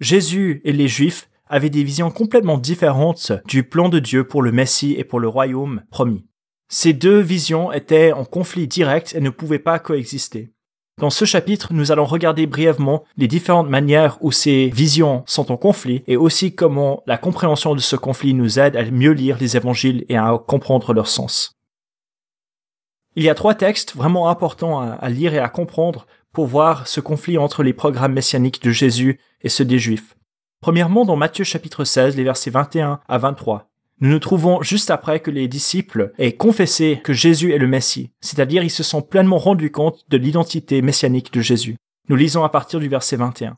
Jésus et les Juifs avaient des visions complètement différentes du plan de Dieu pour le Messie et pour le royaume promis. Ces deux visions étaient en conflit direct et ne pouvaient pas coexister. Dans ce chapitre, nous allons regarder brièvement les différentes manières où ces visions sont en conflit et aussi comment la compréhension de ce conflit nous aide à mieux lire les évangiles et à comprendre leur sens. Il y a trois textes vraiment importants à lire et à comprendre pour voir ce conflit entre les programmes messianiques de Jésus et ceux des Juifs. Premièrement, dans Matthieu chapitre 16, les versets 21 à 23. Nous nous trouvons juste après que les disciples aient confessé que Jésus est le Messie, c'est-à-dire ils se sont pleinement rendus compte de l'identité messianique de Jésus. Nous lisons à partir du verset 21.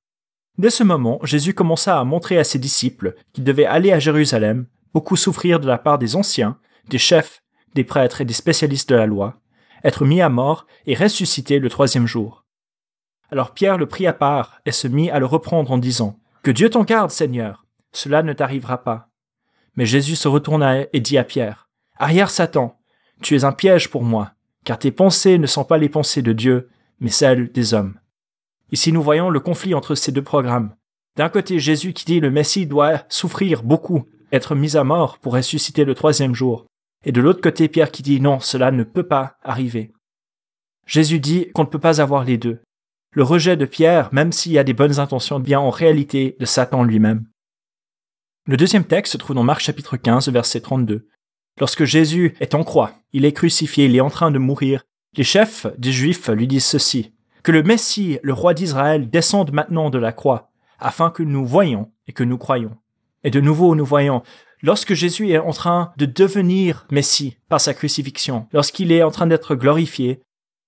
Dès ce moment, Jésus commença à montrer à ses disciples qu'ils devaient aller à Jérusalem, beaucoup souffrir de la part des anciens, des chefs, des prêtres et des spécialistes de la loi, être mis à mort et ressuscité le troisième jour. Alors Pierre le prit à part et se mit à le reprendre en disant Que Dieu t'en garde, Seigneur, cela ne t'arrivera pas. Mais Jésus se retourna et dit à Pierre Arrière, Satan, tu es un piège pour moi, car tes pensées ne sont pas les pensées de Dieu, mais celles des hommes. Ici, nous voyons le conflit entre ces deux programmes. D'un côté, Jésus qui dit le Messie doit souffrir beaucoup, être mis à mort pour ressusciter le troisième jour. Et de l'autre côté, Pierre qui dit non, cela ne peut pas arriver. Jésus dit qu'on ne peut pas avoir les deux. Le rejet de Pierre, même s'il y a des bonnes intentions, vient en réalité de Satan lui-même. Le deuxième texte se trouve dans Marc chapitre 15, verset 32. Lorsque Jésus est en croix, il est crucifié, il est en train de mourir, les chefs des Juifs lui disent ceci, que le Messie, le roi d'Israël, descende maintenant de la croix, afin que nous voyions et que nous croyons. Et de nouveau, nous voyons, lorsque Jésus est en train de devenir Messie par sa crucifixion, lorsqu'il est en train d'être glorifié,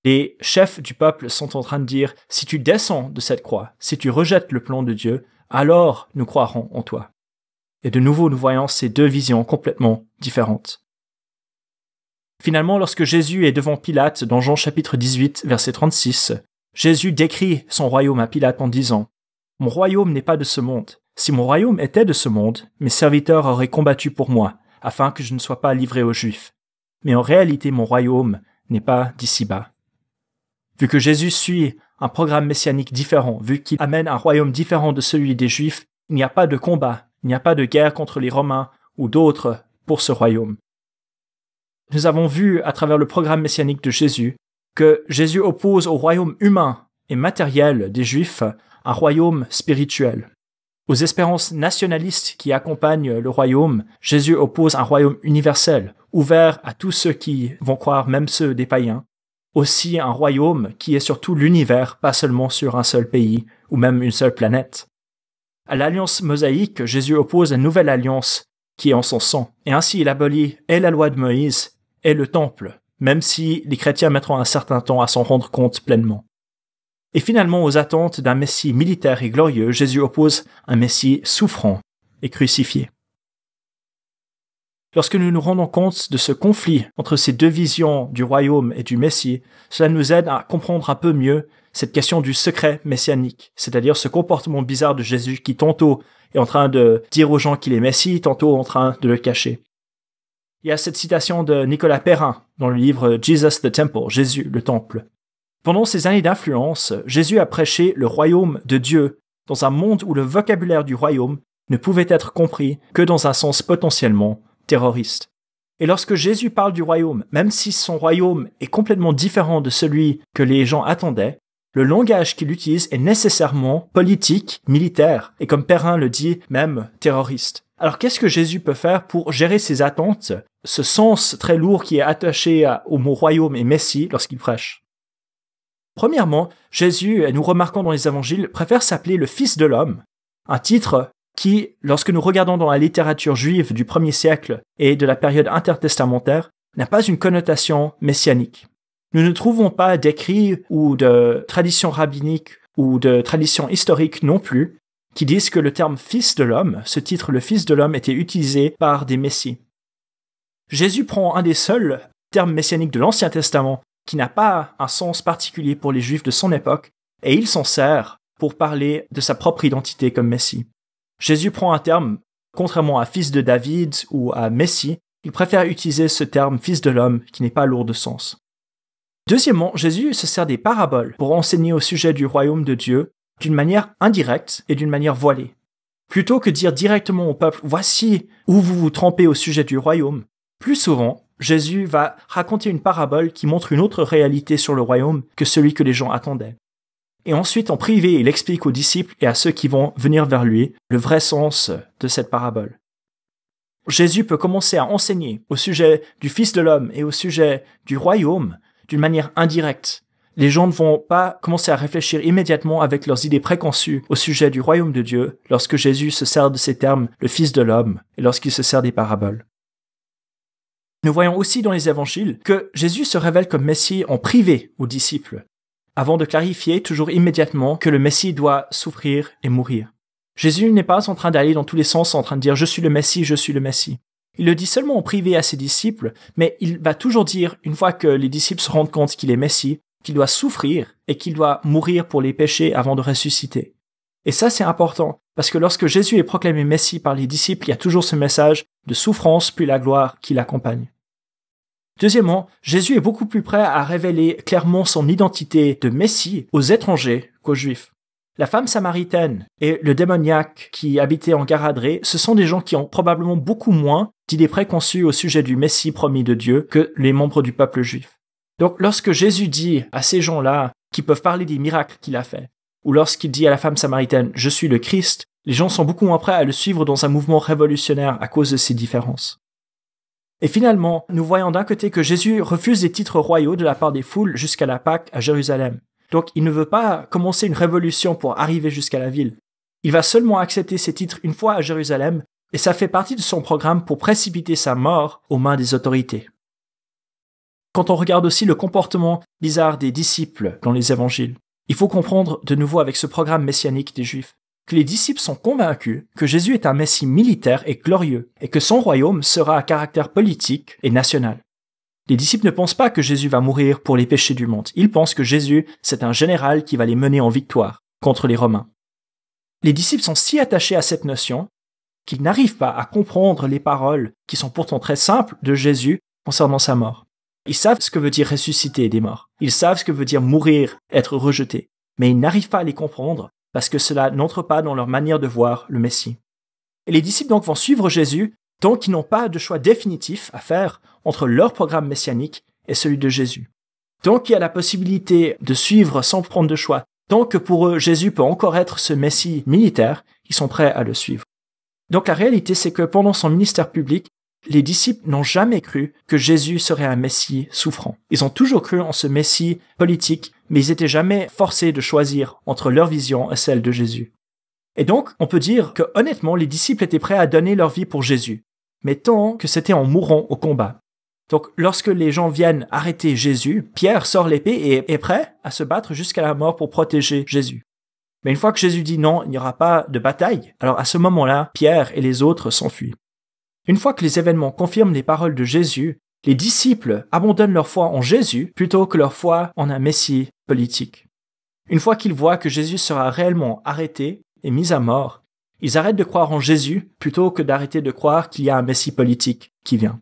les chefs du peuple sont en train de dire, si tu descends de cette croix, si tu rejettes le plan de Dieu, alors nous croirons en toi. Et de nouveau, nous voyons ces deux visions complètement différentes. Finalement, lorsque Jésus est devant Pilate dans Jean chapitre 18, verset 36, Jésus décrit son royaume à Pilate en disant Mon royaume n'est pas de ce monde. Si mon royaume était de ce monde, mes serviteurs auraient combattu pour moi, afin que je ne sois pas livré aux Juifs. Mais en réalité, mon royaume n'est pas d'ici-bas. Vu que Jésus suit un programme messianique différent, vu qu'il amène un royaume différent de celui des Juifs, il n'y a pas de combat, il n'y a pas de guerre contre les Romains ou d'autres pour ce royaume. Nous avons vu à travers le programme messianique de Jésus que Jésus oppose au royaume humain et matériel des Juifs un royaume spirituel. Aux espérances nationalistes qui accompagnent le royaume, Jésus oppose un royaume universel, ouvert à tous ceux qui vont croire, même ceux des païens, aussi un royaume qui est sur tout l'univers, pas seulement sur un seul pays ou même une seule planète. À l'alliance mosaïque, Jésus oppose la nouvelle alliance qui est en son sang, et ainsi il abolit et la loi de Moïse et le temple, même si les chrétiens mettront un certain temps à s'en rendre compte pleinement. Et finalement, aux attentes d'un Messie militaire et glorieux, Jésus oppose un Messie souffrant et crucifié. Lorsque nous nous rendons compte de ce conflit entre ces deux visions du royaume et du Messie, cela nous aide à comprendre un peu mieux cette question du secret messianique, c'est-à-dire ce comportement bizarre de Jésus qui tantôt est en train de dire aux gens qu'il est Messie, tantôt en train de le cacher. Il y a cette citation de Nicolas Perrin dans le livre Jesus the Temple, Jésus le Temple. Pendant ces années d'influence, Jésus a prêché le royaume de Dieu dans un monde où le vocabulaire du royaume ne pouvait être compris que dans un sens potentiellement terroriste. Et lorsque Jésus parle du royaume, même si son royaume est complètement différent de celui que les gens attendaient, le langage qu'il utilise est nécessairement politique, militaire, et comme Perrin le dit, même terroriste. Alors qu'est-ce que Jésus peut faire pour gérer ses attentes, ce sens très lourd qui est attaché au mot royaume et Messie lorsqu'il prêche Premièrement, Jésus, et nous remarquons dans les évangiles, préfère s'appeler le Fils de l'homme, un titre qui, lorsque nous regardons dans la littérature juive du 1er siècle et de la période intertestamentaire, n'a pas une connotation messianique. Nous ne trouvons pas d'écrits ou de traditions rabbiniques ou de traditions historiques non plus qui disent que le terme fils de l'homme, ce titre le fils de l'homme, était utilisé par des messies. Jésus prend un des seuls termes messianiques de l'Ancien Testament qui n'a pas un sens particulier pour les juifs de son époque, et il s'en sert pour parler de sa propre identité comme messie. Jésus prend un terme, contrairement à fils de David ou à Messie, il préfère utiliser ce terme fils de l'homme qui n'est pas lourd de sens. Deuxièmement, Jésus se sert des paraboles pour enseigner au sujet du royaume de Dieu d'une manière indirecte et d'une manière voilée. Plutôt que dire directement au peuple voici où vous vous trompez au sujet du royaume, plus souvent, Jésus va raconter une parabole qui montre une autre réalité sur le royaume que celui que les gens attendaient. Et ensuite, en privé, il explique aux disciples et à ceux qui vont venir vers lui le vrai sens de cette parabole. Jésus peut commencer à enseigner au sujet du Fils de l'homme et au sujet du royaume d'une manière indirecte. Les gens ne vont pas commencer à réfléchir immédiatement avec leurs idées préconçues au sujet du royaume de Dieu lorsque Jésus se sert de ces termes le Fils de l'homme et lorsqu'il se sert des paraboles. Nous voyons aussi dans les évangiles que Jésus se révèle comme Messie en privé aux disciples, avant de clarifier toujours immédiatement que le Messie doit souffrir et mourir. Jésus n'est pas en train d'aller dans tous les sens en train de dire je suis le Messie, je suis le Messie. Il le dit seulement en privé à ses disciples, mais il va toujours dire, une fois que les disciples se rendent compte qu'il est Messie, qu'il doit souffrir et qu'il doit mourir pour les péchés avant de ressusciter. Et ça, c'est important, parce que lorsque Jésus est proclamé Messie par les disciples, il y a toujours ce message de souffrance puis la gloire qui l'accompagne. Deuxièmement, Jésus est beaucoup plus prêt à révéler clairement son identité de Messie aux étrangers qu'aux Juifs. La femme samaritaine et le démoniaque qui habitait en Garadré, ce sont des gens qui ont probablement beaucoup moins d'idées préconçues au sujet du Messie promis de Dieu que les membres du peuple juif. Donc lorsque Jésus dit à ces gens-là qui peuvent parler des miracles qu'il a faits, ou lorsqu'il dit à la femme samaritaine Je suis le Christ, les gens sont beaucoup moins prêts à le suivre dans un mouvement révolutionnaire à cause de ces différences. Et finalement, nous voyons d'un côté que Jésus refuse des titres royaux de la part des foules jusqu'à la Pâque à Jérusalem. Donc il ne veut pas commencer une révolution pour arriver jusqu'à la ville. Il va seulement accepter ses titres une fois à Jérusalem, et ça fait partie de son programme pour précipiter sa mort aux mains des autorités. Quand on regarde aussi le comportement bizarre des disciples dans les évangiles, il faut comprendre de nouveau avec ce programme messianique des Juifs que les disciples sont convaincus que Jésus est un Messie militaire et glorieux, et que son royaume sera à caractère politique et national. Les disciples ne pensent pas que Jésus va mourir pour les péchés du monde, ils pensent que Jésus, c'est un général qui va les mener en victoire contre les Romains. Les disciples sont si attachés à cette notion qu'ils n'arrivent pas à comprendre les paroles qui sont pourtant très simples de Jésus concernant sa mort. Ils savent ce que veut dire ressusciter des morts, ils savent ce que veut dire mourir, être rejeté, mais ils n'arrivent pas à les comprendre parce que cela n'entre pas dans leur manière de voir le Messie. Et les disciples donc vont suivre Jésus tant qu'ils n'ont pas de choix définitif à faire entre leur programme messianique et celui de Jésus. Tant qu'il y a la possibilité de suivre sans prendre de choix, tant que pour eux Jésus peut encore être ce Messie militaire, ils sont prêts à le suivre. Donc la réalité c'est que pendant son ministère public, les disciples n'ont jamais cru que Jésus serait un Messie souffrant. Ils ont toujours cru en ce Messie politique mais ils n'étaient jamais forcés de choisir entre leur vision et celle de Jésus. Et donc, on peut dire que honnêtement, les disciples étaient prêts à donner leur vie pour Jésus, mais tant que c'était en mourant au combat. Donc, lorsque les gens viennent arrêter Jésus, Pierre sort l'épée et est prêt à se battre jusqu'à la mort pour protéger Jésus. Mais une fois que Jésus dit non, il n'y aura pas de bataille, alors à ce moment-là, Pierre et les autres s'enfuient. Une fois que les événements confirment les paroles de Jésus, les disciples abandonnent leur foi en Jésus plutôt que leur foi en un Messie politique. Une fois qu'ils voient que Jésus sera réellement arrêté et mis à mort, ils arrêtent de croire en Jésus plutôt que d'arrêter de croire qu'il y a un Messie politique qui vient.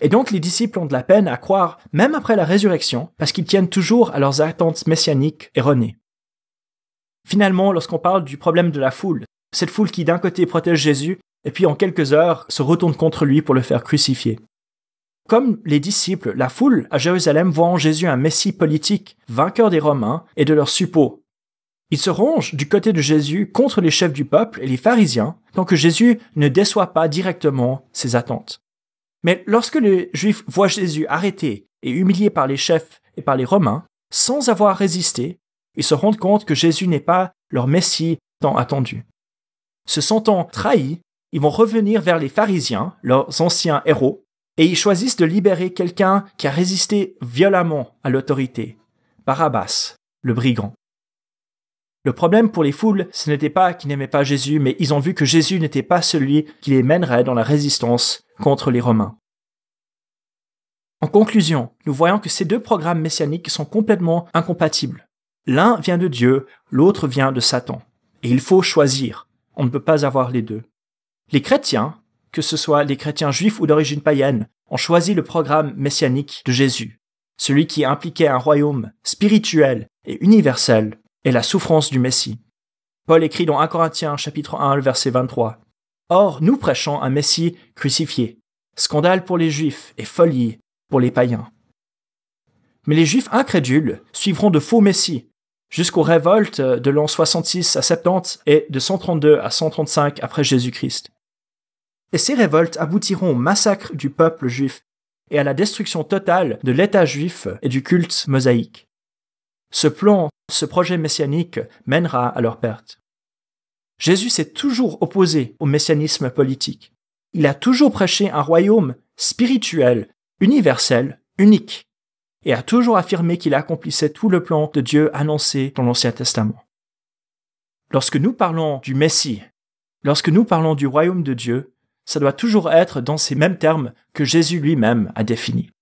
Et donc les disciples ont de la peine à croire même après la résurrection parce qu'ils tiennent toujours à leurs attentes messianiques erronées. Finalement, lorsqu'on parle du problème de la foule, cette foule qui d'un côté protège Jésus et puis en quelques heures se retourne contre lui pour le faire crucifier. Comme les disciples, la foule à Jérusalem voit en Jésus un Messie politique, vainqueur des Romains et de leurs suppôts. Ils se rongent du côté de Jésus contre les chefs du peuple et les pharisiens, tant que Jésus ne déçoit pas directement ses attentes. Mais lorsque les Juifs voient Jésus arrêté et humilié par les chefs et par les Romains, sans avoir résisté, ils se rendent compte que Jésus n'est pas leur Messie tant attendu. Se sentant trahis, ils vont revenir vers les pharisiens, leurs anciens héros, et ils choisissent de libérer quelqu'un qui a résisté violemment à l'autorité, Barabbas, le brigand. Le problème pour les foules, ce n'était pas qu'ils n'aimaient pas Jésus, mais ils ont vu que Jésus n'était pas celui qui les mènerait dans la résistance contre les Romains. En conclusion, nous voyons que ces deux programmes messianiques sont complètement incompatibles. L'un vient de Dieu, l'autre vient de Satan. Et il faut choisir. On ne peut pas avoir les deux. Les chrétiens, que ce soit les chrétiens juifs ou d'origine païenne, ont choisi le programme messianique de Jésus, celui qui impliquait un royaume spirituel et universel, et la souffrance du Messie. Paul écrit dans 1 Corinthiens chapitre 1 verset 23. Or, nous prêchons un Messie crucifié, scandale pour les Juifs et folie pour les païens. Mais les Juifs incrédules suivront de faux messies, jusqu'aux révoltes de l'an 66 à 70 et de 132 à 135 après Jésus-Christ. Et ces révoltes aboutiront au massacre du peuple juif et à la destruction totale de l'État juif et du culte mosaïque. Ce plan, ce projet messianique mènera à leur perte. Jésus s'est toujours opposé au messianisme politique. Il a toujours prêché un royaume spirituel, universel, unique, et a toujours affirmé qu'il accomplissait tout le plan de Dieu annoncé dans l'Ancien Testament. Lorsque nous parlons du Messie, lorsque nous parlons du royaume de Dieu, ça doit toujours être dans ces mêmes termes que Jésus lui-même a définis.